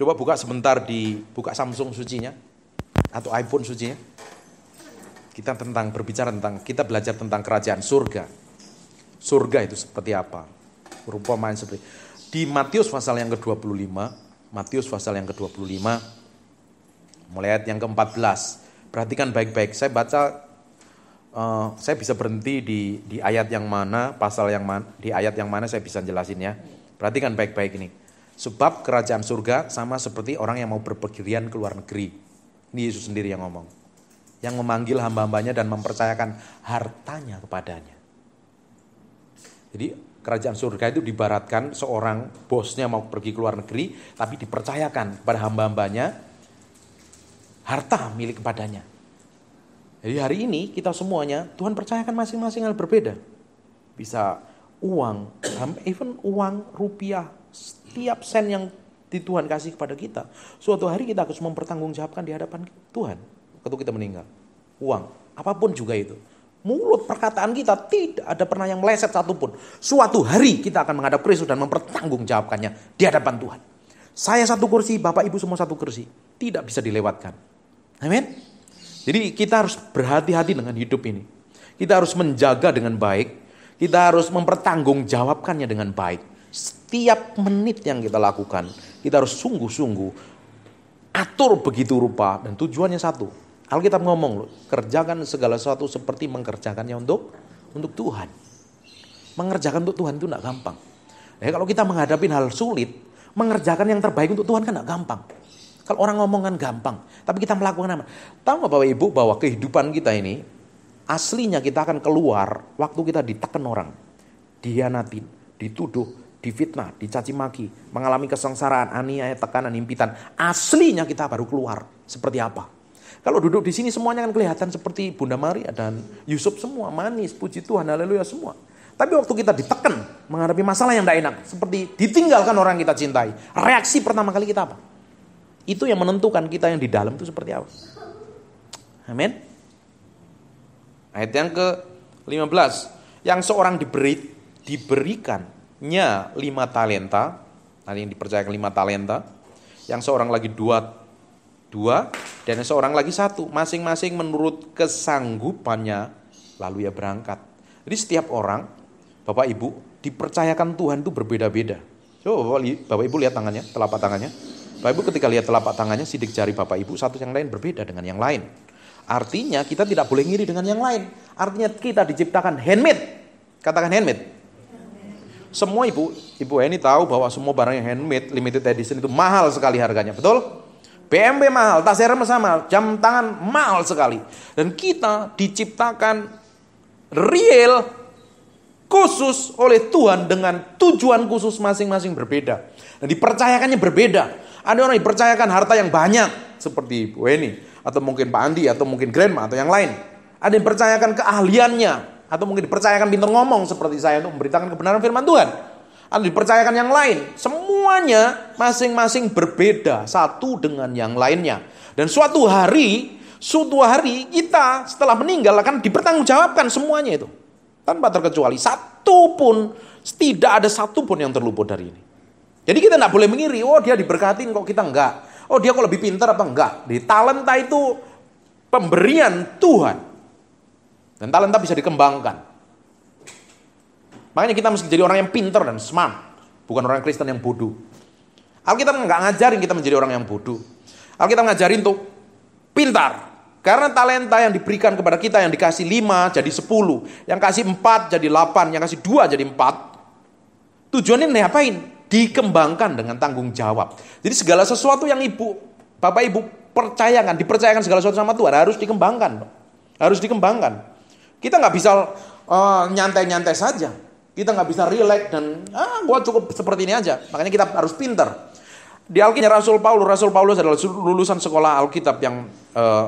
Coba buka sebentar di buka Samsung sucinya atau iPhone sucinya. Kita tentang berbicara tentang kita belajar tentang kerajaan surga. Surga itu seperti apa? main seperti di Matius pasal yang ke-25, Matius pasal yang ke-25 mulai ayat yang ke-14. Perhatikan baik-baik. Saya baca uh, saya bisa berhenti di di ayat yang mana, pasal yang mana, di ayat yang mana saya bisa jelasin ya. Perhatikan baik-baik ini. Sebab kerajaan surga sama seperti orang yang mau berpergian ke luar negeri. Ini Yesus sendiri yang ngomong. Yang memanggil hamba-hambanya dan mempercayakan hartanya kepadanya. Jadi kerajaan surga itu dibaratkan seorang bosnya mau pergi ke luar negeri, tapi dipercayakan kepada hamba-hambanya harta milik kepadanya. Jadi hari ini kita semuanya Tuhan percayakan masing-masing hal berbeda. Bisa uang, even uang, rupiah, setiap sen yang di Tuhan kasih kepada kita, suatu hari kita harus mempertanggungjawabkan di hadapan Tuhan ketika kita meninggal. Uang, apapun juga itu. Mulut perkataan kita tidak ada pernah yang meleset satupun. Suatu hari kita akan menghadap Kristus dan mempertanggungjawabkannya di hadapan Tuhan. Saya satu kursi, Bapak Ibu semua satu kursi. Tidak bisa dilewatkan. Amin. Jadi kita harus berhati-hati dengan hidup ini. Kita harus menjaga dengan baik. Kita harus mempertanggungjawabkannya dengan baik. Setiap menit yang kita lakukan, kita harus sungguh-sungguh atur begitu rupa dan tujuannya satu. Alkitab ngomong loh, kerjakan segala sesuatu seperti mengerjakannya untuk untuk Tuhan. Mengerjakan untuk Tuhan itu tidak gampang. Nah, kalau kita menghadapi hal sulit, mengerjakan yang terbaik untuk Tuhan kan tidak gampang. Kalau orang ngomong kan gampang, tapi kita melakukan apa? Tahu nggak Bapak Ibu bahwa kehidupan kita ini aslinya kita akan keluar waktu kita ditekan orang, dianatin, dituduh, difitnah, dicaci maki, mengalami kesengsaraan, aniaya, tekanan, impitan. Aslinya kita baru keluar seperti apa? Kalau duduk di sini semuanya kan kelihatan seperti Bunda Maria dan Yusuf semua manis, puji Tuhan, haleluya semua. Tapi waktu kita ditekan menghadapi masalah yang tidak enak, seperti ditinggalkan orang yang kita cintai, reaksi pertama kali kita apa? Itu yang menentukan kita yang di dalam itu seperti apa. Amin. Ayat yang ke 15. Yang seorang diberi, diberikan nya lima talenta, ada yang dipercayakan lima talenta, yang seorang lagi dua dua dan yang seorang lagi satu, masing-masing menurut kesanggupannya, lalu ia berangkat. Jadi setiap orang, bapak ibu dipercayakan Tuhan itu berbeda-beda. Coba bapak, bapak ibu lihat tangannya, telapak tangannya. Bapak ibu ketika lihat telapak tangannya, sidik jari bapak ibu satu yang lain berbeda dengan yang lain. Artinya kita tidak boleh ngiri dengan yang lain. Artinya kita diciptakan handmade. Katakan handmade. Semua ibu, ibu ini tahu bahwa semua barang yang handmade, limited edition itu mahal sekali harganya, betul? pmb mahal, tas Hermes sama, jam tangan mahal sekali. Dan kita diciptakan real khusus oleh Tuhan dengan tujuan khusus masing-masing berbeda. Dan dipercayakannya berbeda. Ada orang yang dipercayakan harta yang banyak seperti Ibu Eni atau mungkin Pak Andi atau mungkin Grandma atau yang lain. Ada yang percayakan keahliannya, atau mungkin dipercayakan pintar ngomong seperti saya untuk memberitakan kebenaran firman Tuhan atau dipercayakan yang lain semuanya masing-masing berbeda satu dengan yang lainnya dan suatu hari suatu hari kita setelah meninggal akan dipertanggungjawabkan semuanya itu tanpa terkecuali satu pun tidak ada satu pun yang terluput dari ini jadi kita tidak boleh mengiri oh dia diberkatin kok kita enggak oh dia kok lebih pintar apa enggak di talenta itu pemberian Tuhan dan talenta bisa dikembangkan. Makanya kita mesti jadi orang yang pinter dan smart. Bukan orang Kristen yang bodoh. Alkitab nggak ngajarin kita menjadi orang yang bodoh. Alkitab ngajarin untuk pintar. Karena talenta yang diberikan kepada kita yang dikasih 5 jadi 10. Yang kasih 4 jadi 8. Yang kasih 2 jadi 4. Tujuannya ngapain? Dikembangkan dengan tanggung jawab. Jadi segala sesuatu yang ibu, bapak ibu percayakan, dipercayakan segala sesuatu sama Tuhan harus dikembangkan. Harus dikembangkan. Kita nggak bisa eh, nyantai-nyantai uh, saja. Kita nggak bisa rileks dan ah, gua cukup seperti ini aja. Makanya kita harus pinter. Di Alkitab Rasul Paulus, Rasul Paulus adalah lulusan sekolah Alkitab yang uh,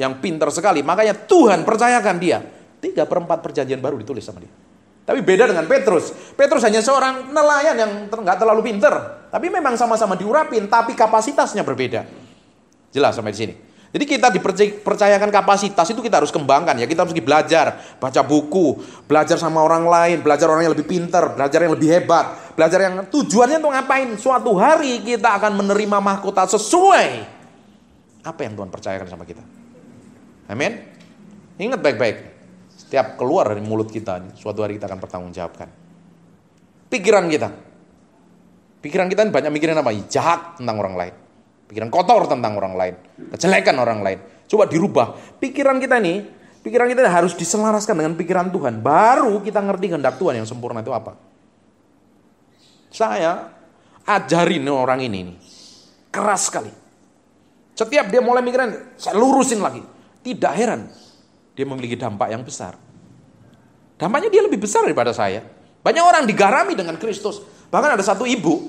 yang pinter sekali. Makanya Tuhan percayakan dia. Tiga perempat perjanjian baru ditulis sama dia. Tapi beda dengan Petrus. Petrus hanya seorang nelayan yang nggak terlalu pinter. Tapi memang sama-sama diurapin, tapi kapasitasnya berbeda. Jelas sampai di sini. Jadi kita dipercayakan kapasitas itu kita harus kembangkan ya. Kita harus belajar, baca buku, belajar sama orang lain, belajar orang yang lebih pintar, belajar yang lebih hebat, belajar yang tujuannya untuk ngapain? Suatu hari kita akan menerima mahkota sesuai apa yang Tuhan percayakan sama kita. Amin. Ingat baik-baik. Setiap keluar dari mulut kita, suatu hari kita akan pertanggungjawabkan. Pikiran kita. Pikiran kita banyak mikirin apa? Jahat tentang orang lain pikiran kotor tentang orang lain, kejelekan orang lain. Coba dirubah. Pikiran kita nih, pikiran kita harus diselaraskan dengan pikiran Tuhan. Baru kita ngerti kehendak Tuhan yang sempurna itu apa. Saya ajarin orang ini nih. Keras sekali. Setiap dia mulai mikirin, saya lurusin lagi. Tidak heran, dia memiliki dampak yang besar. Dampaknya dia lebih besar daripada saya. Banyak orang digarami dengan Kristus. Bahkan ada satu ibu,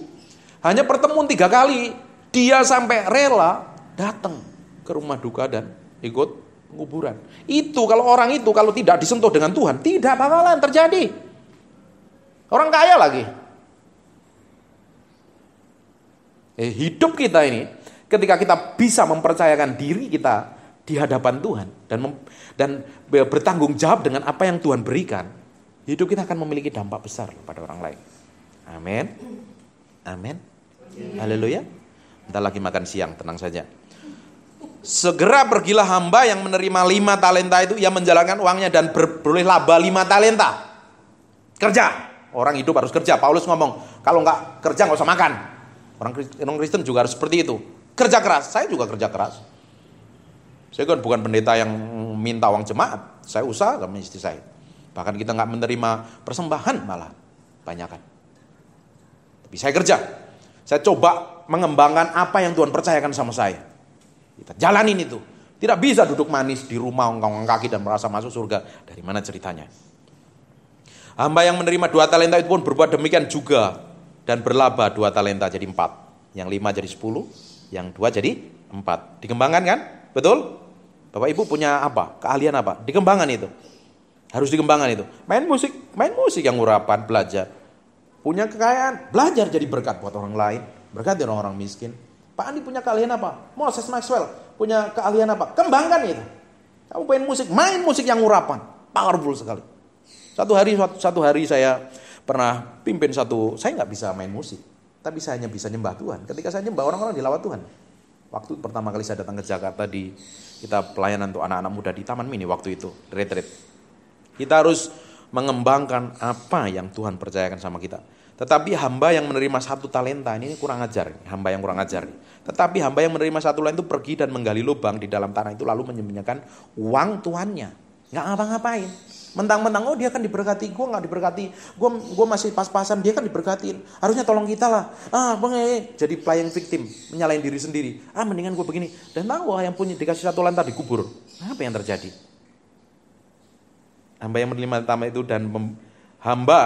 hanya pertemuan tiga kali, dia sampai rela datang ke rumah duka dan ikut penguburan. Itu kalau orang itu kalau tidak disentuh dengan Tuhan, tidak bakalan terjadi. Orang kaya lagi. Eh, hidup kita ini ketika kita bisa mempercayakan diri kita di hadapan Tuhan dan mem, dan bertanggung jawab dengan apa yang Tuhan berikan, hidup kita akan memiliki dampak besar pada orang lain. Amin. Amin. Haleluya. Kita lagi makan siang, tenang saja. Segera pergilah hamba yang menerima lima talenta itu, ia menjalankan uangnya dan beroleh laba lima talenta. Kerja. Orang hidup harus kerja. Paulus ngomong, kalau nggak kerja nggak usah makan. Orang Kristen juga harus seperti itu. Kerja keras. Saya juga kerja keras. Saya kan bukan pendeta yang minta uang jemaat. Saya usaha sama istri saya. Bahkan kita nggak menerima persembahan malah. Banyakan. Tapi saya kerja. Saya coba mengembangkan apa yang Tuhan percayakan sama saya. Kita jalanin itu. Tidak bisa duduk manis di rumah ongkong kaki dan merasa masuk surga. Dari mana ceritanya? Hamba yang menerima dua talenta itu pun berbuat demikian juga dan berlaba dua talenta jadi empat. Yang lima jadi sepuluh, yang dua jadi empat. Dikembangkan kan? Betul? Bapak Ibu punya apa? Keahlian apa? Dikembangkan itu. Harus dikembangkan itu. Main musik, main musik yang urapan, belajar. Punya kekayaan, belajar jadi berkat buat orang lain. Berkati orang-orang miskin, Pak Andi punya keahlian apa? Moses Maxwell punya keahlian apa? Kembangkan itu. Kamu main musik, main musik yang urapan. Powerful sekali. Satu hari satu, satu hari saya pernah pimpin satu, saya nggak bisa main musik, tapi saya hanya bisa nyembah Tuhan. Ketika saya nyembah orang-orang dilawat Tuhan. Waktu pertama kali saya datang ke Jakarta di kita pelayanan untuk anak-anak muda di Taman Mini waktu itu, retreat. Kita harus mengembangkan apa yang Tuhan percayakan sama kita. Tetapi hamba yang menerima satu talenta ini kurang ajar, hamba yang kurang ajar. Tetapi hamba yang menerima satu lain itu pergi dan menggali lubang di dalam tanah itu lalu menyembunyikan uang tuannya. Nggak ngapa-ngapain. Mentang-mentang oh dia kan diberkati, gue nggak diberkati, gue gue masih pas-pasan, dia kan diberkatin. Harusnya tolong kita lah. Ah, bang, eh. eh. jadi pelayan victim, menyalahin diri sendiri. Ah, mendingan gue begini. Dan tahu ah, yang punya dikasih satu lantai dikubur. Apa yang terjadi? Hamba yang menerima tamu itu dan hamba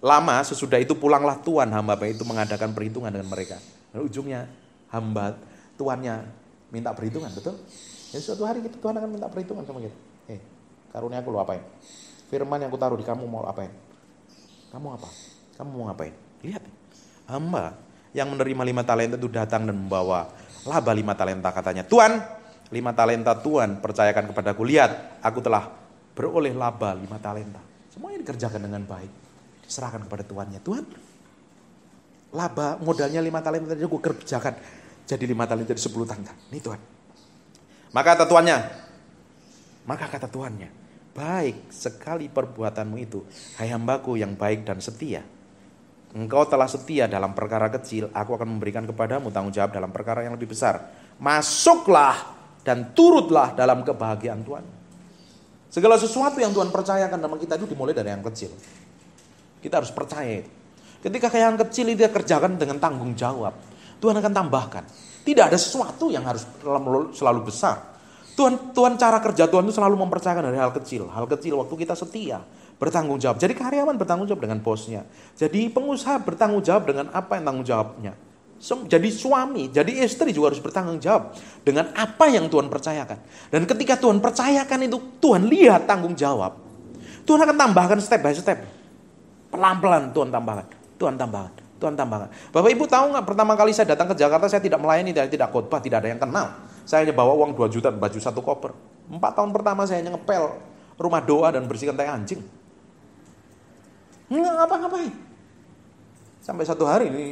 lama sesudah itu pulanglah tuan hamba itu mengadakan perhitungan dengan mereka. Lalu ujungnya hamba tuannya minta perhitungan, betul? Jadi ya, suatu hari kita Tuhan akan minta perhitungan sama kita. Eh, hey, karunia aku lo apain? Firman yang aku taruh di kamu mau apain? Kamu apa? Kamu mau ngapain? Lihat, hamba yang menerima lima talenta itu datang dan membawa laba lima talenta katanya. Tuan, lima talenta Tuhan percayakan kepadaku. Lihat, aku telah beroleh laba lima talenta. Semuanya dikerjakan dengan baik. Diserahkan kepada Tuannya. Tuhan, laba modalnya lima talenta tadi gue kerjakan. Jadi lima talenta jadi sepuluh talenta. Ini Tuhan. Maka kata Tuannya, maka kata Tuannya, baik sekali perbuatanmu itu, hai hambaku yang baik dan setia. Engkau telah setia dalam perkara kecil, aku akan memberikan kepadamu tanggung jawab dalam perkara yang lebih besar. Masuklah dan turutlah dalam kebahagiaan Tuhan. Segala sesuatu yang Tuhan percayakan sama kita itu dimulai dari yang kecil. Kita harus percaya itu. Ketika kayak yang kecil itu kerjakan dengan tanggung jawab, Tuhan akan tambahkan. Tidak ada sesuatu yang harus selalu besar. Tuhan, Tuhan cara kerja Tuhan itu selalu mempercayakan dari hal kecil. Hal kecil waktu kita setia, bertanggung jawab. Jadi karyawan bertanggung jawab dengan bosnya. Jadi pengusaha bertanggung jawab dengan apa yang tanggung jawabnya. Jadi suami, jadi istri juga harus bertanggung jawab dengan apa yang Tuhan percayakan. Dan ketika Tuhan percayakan itu, Tuhan lihat tanggung jawab. Tuhan akan tambahkan step by step. Pelan-pelan Tuhan tambahkan, Tuhan tambahkan, Tuhan tambahkan. Bapak Ibu tahu nggak pertama kali saya datang ke Jakarta saya tidak melayani, tidak, tidak khotbah, tidak ada yang kenal. Saya hanya bawa uang 2 juta, baju satu koper. Empat tahun pertama saya hanya ngepel rumah doa dan bersihkan tai anjing. Nggak ngapa-ngapain. Sampai satu hari ini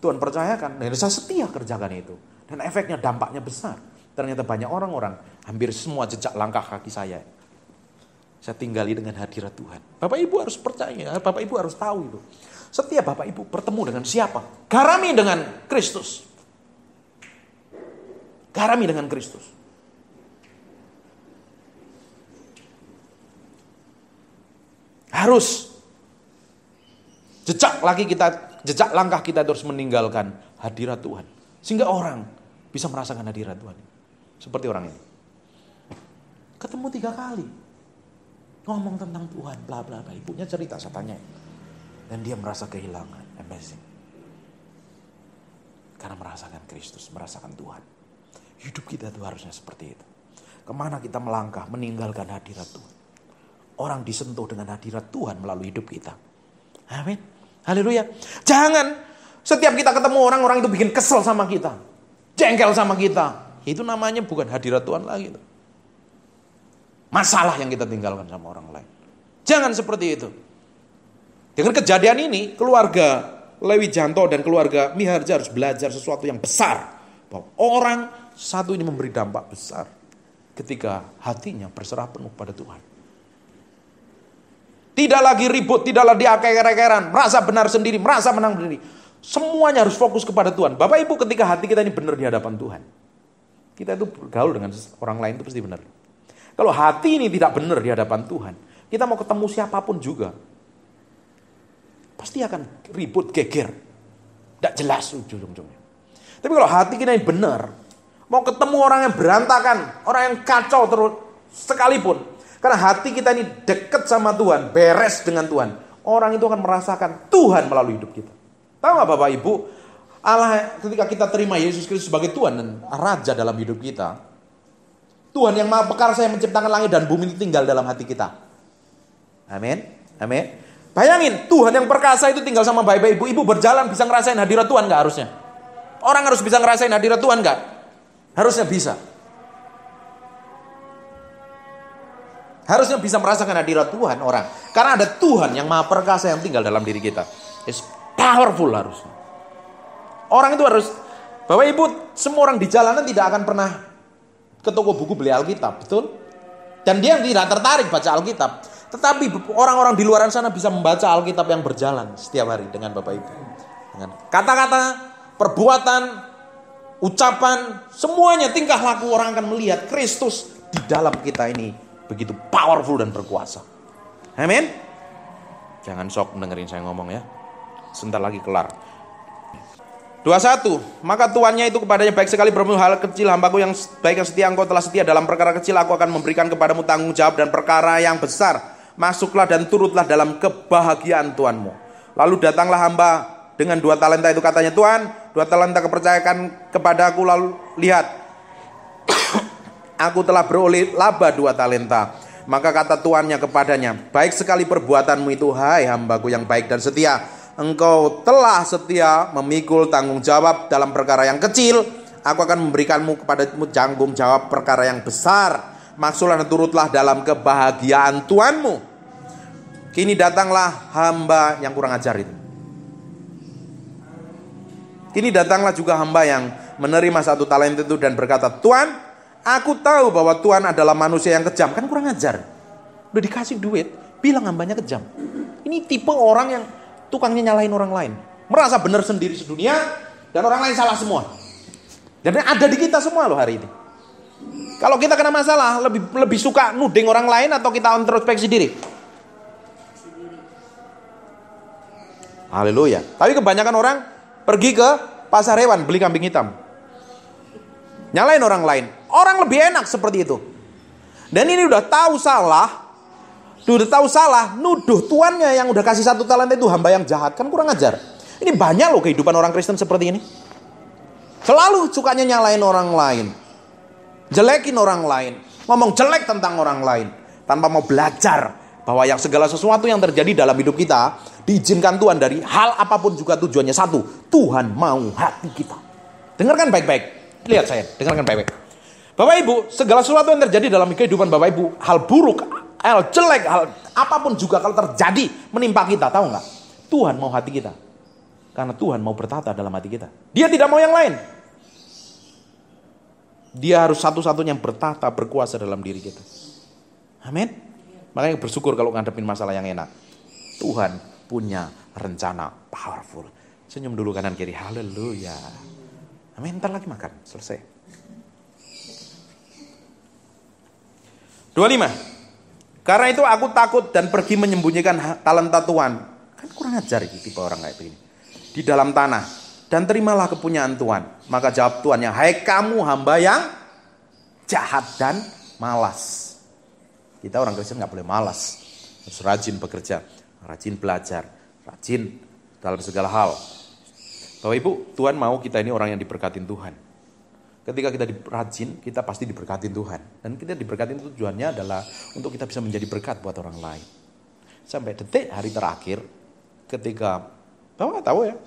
Tuhan percayakan, dan saya setia kerjakan itu. Dan efeknya dampaknya besar. Ternyata banyak orang-orang, hampir semua jejak langkah kaki saya. Saya tinggali dengan hadirat Tuhan. Bapak Ibu harus percaya, Bapak Ibu harus tahu itu. Setiap Bapak Ibu bertemu dengan siapa? Garami dengan Kristus. Garami dengan Kristus. Harus jejak lagi kita jejak langkah kita terus meninggalkan hadirat Tuhan. Sehingga orang bisa merasakan hadirat Tuhan. Seperti orang ini. Ketemu tiga kali. Ngomong tentang Tuhan, bla bla bla. Ibunya cerita, saya tanya. Dan dia merasa kehilangan. Amazing. Karena merasakan Kristus, merasakan Tuhan. Hidup kita itu harusnya seperti itu. Kemana kita melangkah, meninggalkan hadirat Tuhan. Orang disentuh dengan hadirat Tuhan melalui hidup kita. Amin. Haleluya. Jangan setiap kita ketemu orang, orang itu bikin kesel sama kita. Jengkel sama kita. Itu namanya bukan hadirat Tuhan lagi. Masalah yang kita tinggalkan sama orang lain. Jangan seperti itu. Dengan kejadian ini, keluarga Lewi Janto dan keluarga Miharja harus belajar sesuatu yang besar. Bahwa orang satu ini memberi dampak besar ketika hatinya berserah penuh pada Tuhan. Tidak lagi ribut, tidak lagi aker-akeran, merasa benar sendiri, merasa menang sendiri. Semuanya harus fokus kepada Tuhan. Bapak Ibu ketika hati kita ini benar di hadapan Tuhan. Kita itu bergaul dengan orang lain itu pasti benar. Kalau hati ini tidak benar di hadapan Tuhan, kita mau ketemu siapapun juga. Pasti akan ribut, geger. Tidak jelas ujung-ujungnya. Tapi kalau hati kita ini benar, mau ketemu orang yang berantakan, orang yang kacau terus sekalipun, karena hati kita ini dekat sama Tuhan, beres dengan Tuhan. Orang itu akan merasakan Tuhan melalui hidup kita. Tahu nggak Bapak Ibu? Allah ketika kita terima Yesus Kristus sebagai Tuhan dan Raja dalam hidup kita. Tuhan yang maha pekar yang menciptakan langit dan bumi tinggal dalam hati kita. Amin. Amin. Bayangin, Tuhan yang perkasa itu tinggal sama bapak ibu. Ibu berjalan bisa ngerasain hadirat Tuhan nggak harusnya? Orang harus bisa ngerasain hadirat Tuhan nggak? Harusnya bisa. Harusnya bisa merasakan hadirat Tuhan orang. Karena ada Tuhan yang maha perkasa yang tinggal dalam diri kita. It's powerful harusnya. Orang itu harus, Bapak Ibu, semua orang di jalanan tidak akan pernah ke toko buku beli Alkitab, betul? Dan dia tidak tertarik baca Alkitab. Tetapi orang-orang di luar sana bisa membaca Alkitab yang berjalan setiap hari dengan Bapak Ibu. Dengan kata-kata, perbuatan, ucapan, semuanya tingkah laku orang akan melihat Kristus di dalam kita ini begitu powerful dan berkuasa. Amin. Jangan sok dengerin saya ngomong ya. Sebentar lagi kelar. 21. Maka tuannya itu kepadanya baik sekali bermula hal kecil hambaku yang baik yang setia engkau telah setia dalam perkara kecil aku akan memberikan kepadamu tanggung jawab dan perkara yang besar. Masuklah dan turutlah dalam kebahagiaan tuanmu. Lalu datanglah hamba dengan dua talenta itu katanya Tuhan, dua talenta kepercayaan kepadaku lalu lihat aku telah beroleh laba dua talenta. Maka kata tuannya kepadanya, baik sekali perbuatanmu itu hai hambaku yang baik dan setia. Engkau telah setia memikul tanggung jawab dalam perkara yang kecil. Aku akan memberikanmu kepadamu tanggung jawab perkara yang besar. Maksudlah dan turutlah dalam kebahagiaan Tuanmu. Kini datanglah hamba yang kurang ajar itu. Kini datanglah juga hamba yang menerima satu talenta itu dan berkata, Tuan, Aku tahu bahwa Tuhan adalah manusia yang kejam. Kan kurang ajar. Udah dikasih duit, bilang hambanya kejam. Ini tipe orang yang tukangnya nyalain orang lain. Merasa benar sendiri sedunia, dan orang lain salah semua. Dan ada di kita semua loh hari ini. Kalau kita kena masalah, lebih lebih suka nuding orang lain atau kita introspeksi diri? Haleluya. Tapi kebanyakan orang pergi ke pasar hewan beli kambing hitam. Nyalain orang lain. Orang lebih enak seperti itu. Dan ini udah tahu salah, udah tahu salah, nuduh tuannya yang udah kasih satu talenta itu hamba yang jahat kan kurang ajar. Ini banyak loh kehidupan orang Kristen seperti ini. Selalu sukanya nyalain orang lain. Jelekin orang lain. Ngomong jelek tentang orang lain. Tanpa mau belajar bahwa yang segala sesuatu yang terjadi dalam hidup kita diizinkan Tuhan dari hal apapun juga tujuannya satu. Tuhan mau hati kita. Dengarkan baik-baik. Lihat saya, dengarkan baik-baik. Bapak Ibu, segala sesuatu yang terjadi dalam kehidupan Bapak Ibu, hal buruk, hal jelek, hal apapun juga kalau terjadi menimpa kita, tahu nggak? Tuhan mau hati kita. Karena Tuhan mau bertata dalam hati kita. Dia tidak mau yang lain. Dia harus satu-satunya yang bertata, berkuasa dalam diri kita. Amin. Makanya bersyukur kalau ngadepin masalah yang enak. Tuhan punya rencana powerful. Senyum dulu kanan kiri. Haleluya. Amin, ntar lagi makan, selesai. 25. Karena itu aku takut dan pergi menyembunyikan talenta Tuhan. Kan kurang ajar gitu, tipe orang kayak begini. Di dalam tanah. Dan terimalah kepunyaan Tuhan. Maka jawab Tuhan yang, hai kamu hamba yang jahat dan malas. Kita orang Kristen nggak boleh malas. Harus rajin bekerja, rajin belajar, rajin dalam segala hal Bapak Ibu, Tuhan mau kita ini orang yang diberkatin Tuhan. Ketika kita rajin, kita pasti diberkatin Tuhan. Dan kita diberkatin tujuannya adalah untuk kita bisa menjadi berkat buat orang lain. Sampai detik hari terakhir, ketika, Bapak tahu ya,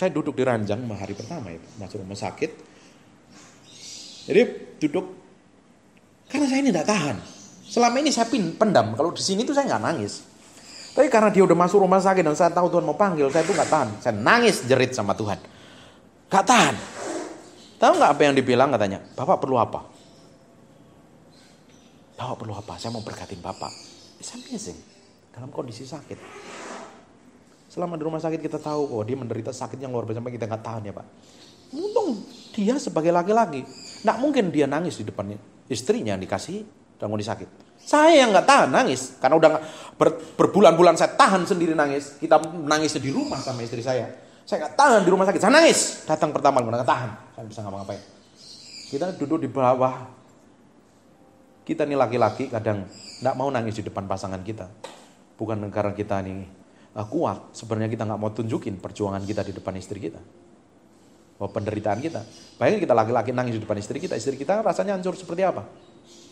saya duduk di ranjang hari pertama ya, masuk rumah sakit. Jadi duduk, karena saya ini tidak tahan. Selama ini saya pendam, kalau di sini tuh saya nggak nangis. Tapi karena dia udah masuk rumah sakit dan saya tahu Tuhan mau panggil, saya itu nggak tahan. Saya nangis jerit sama Tuhan. Gak tahan. Tahu nggak apa yang dibilang katanya? Bapak perlu apa? Bapak perlu apa? Saya mau berkatin Bapak. It's amazing. Dalam kondisi sakit. Selama di rumah sakit kita tahu kok oh, dia menderita sakit yang luar biasa sampai kita nggak tahan ya Pak. Untung dia sebagai laki-laki. Nggak mungkin dia nangis di depannya istrinya yang dikasih Udah sakit. Saya yang nggak tahan nangis karena udah ber, berbulan-bulan saya tahan sendiri nangis. Kita nangis di rumah sama istri saya. Saya nggak tahan di rumah sakit. Saya nangis. Datang pertama nggak tahan. Saya bisa ngapa-ngapain. Kita duduk di bawah. Kita nih laki-laki kadang nggak mau nangis di depan pasangan kita. Bukan negara kita nih uh, kuat. Sebenarnya kita nggak mau tunjukin perjuangan kita di depan istri kita. Bahwa penderitaan kita. Bayangin kita laki-laki nangis di depan istri kita. Istri kita rasanya hancur seperti apa?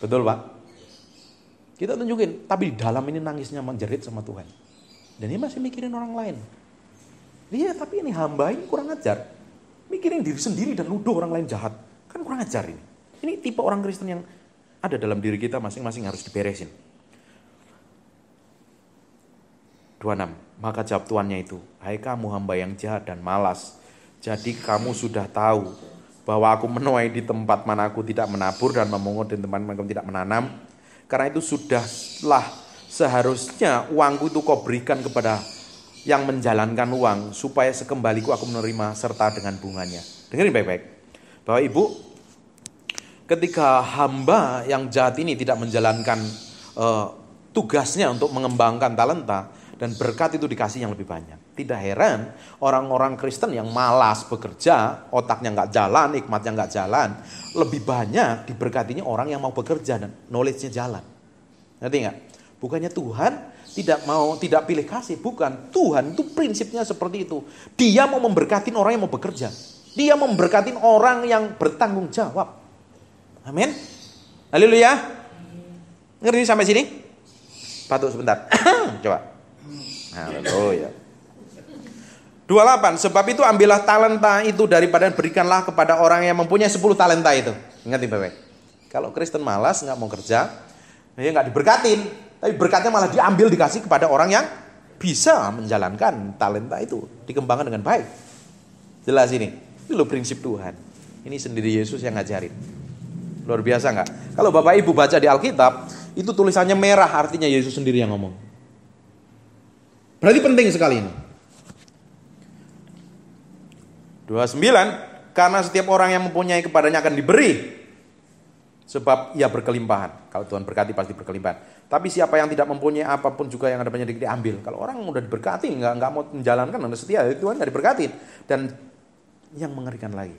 Betul Pak? Kita tunjukin, tapi di dalam ini nangisnya menjerit sama Tuhan. Dan dia masih mikirin orang lain. Iya, tapi ini hamba ini kurang ajar. Mikirin diri sendiri dan nuduh orang lain jahat. Kan kurang ajar ini. Ini tipe orang Kristen yang ada dalam diri kita masing-masing harus diberesin. 26. Maka jawab tuannya itu, Hai kamu hamba yang jahat dan malas, jadi kamu sudah tahu bahwa aku menuai di tempat mana aku tidak menabur dan memungut di tempat mana aku tidak menanam. Karena itu sudahlah seharusnya uangku itu kau berikan kepada yang menjalankan uang supaya sekembaliku aku menerima serta dengan bunganya. Dengerin baik-baik. Bahwa Ibu ketika hamba yang jahat ini tidak menjalankan uh, tugasnya untuk mengembangkan talenta, dan berkat itu dikasih yang lebih banyak. Tidak heran orang-orang Kristen yang malas bekerja, otaknya nggak jalan, nikmatnya nggak jalan, lebih banyak diberkatinya orang yang mau bekerja dan knowledge-nya jalan. Ngerti nggak? Bukannya Tuhan tidak mau tidak pilih kasih, bukan. Tuhan itu prinsipnya seperti itu. Dia mau memberkati orang yang mau bekerja. Dia memberkati orang yang bertanggung jawab. Amin. Haleluya. Ngerti sampai sini? Patuh sebentar. Coba. Haleluya. 28. Sebab itu ambillah talenta itu daripada berikanlah kepada orang yang mempunyai 10 talenta itu. Ingat nih ya, Bapak. Kalau Kristen malas, nggak mau kerja, ya nggak diberkatin. Tapi berkatnya malah diambil dikasih kepada orang yang bisa menjalankan talenta itu. Dikembangkan dengan baik. Jelas ini. Ini loh prinsip Tuhan. Ini sendiri Yesus yang ngajarin. Luar biasa nggak? Kalau Bapak Ibu baca di Alkitab, itu tulisannya merah artinya Yesus sendiri yang ngomong. Berarti penting sekali ini. 29 karena setiap orang yang mempunyai kepadanya akan diberi sebab ia berkelimpahan. Kalau Tuhan berkati pasti berkelimpahan. Tapi siapa yang tidak mempunyai apapun juga yang ada penyedikit diambil. Kalau orang udah diberkati nggak nggak mau menjalankan dan setia Tuhan nggak diberkati. Dan yang mengerikan lagi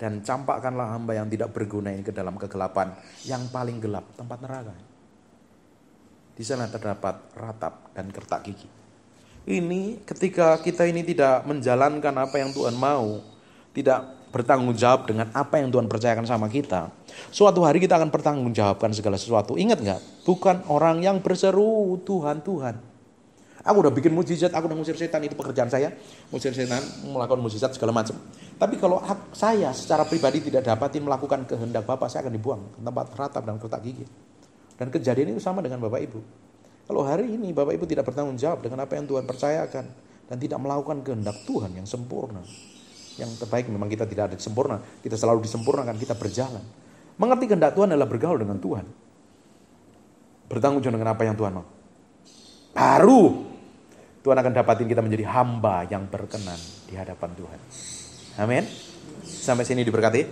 dan campakkanlah hamba yang tidak berguna ini ke dalam kegelapan yang paling gelap tempat neraka. Di sana terdapat ratap dan kertak gigi. Ini ketika kita ini tidak menjalankan apa yang Tuhan mau, tidak bertanggung jawab dengan apa yang Tuhan percayakan sama kita. Suatu hari kita akan bertanggung jawabkan segala sesuatu. Ingat nggak? Bukan orang yang berseru Tuhan Tuhan. Aku udah bikin mujizat, aku udah ngusir setan itu pekerjaan saya. Ngusir setan, melakukan mujizat segala macam. Tapi kalau saya secara pribadi tidak dapatin melakukan kehendak Bapak, saya akan dibuang ke tempat ratap dan kotak gigi. Dan kejadian itu sama dengan Bapak Ibu. Kalau hari ini Bapak Ibu tidak bertanggung jawab dengan apa yang Tuhan percayakan dan tidak melakukan kehendak Tuhan yang sempurna. Yang terbaik memang kita tidak ada sempurna, kita selalu disempurnakan, kita berjalan. Mengerti kehendak Tuhan adalah bergaul dengan Tuhan. Bertanggung jawab dengan apa yang Tuhan mau. Baru Tuhan akan dapatin kita menjadi hamba yang berkenan di hadapan Tuhan. Amin. Sampai sini diberkati.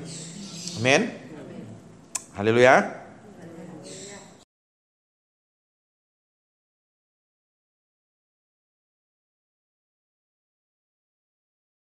Amin. Haleluya.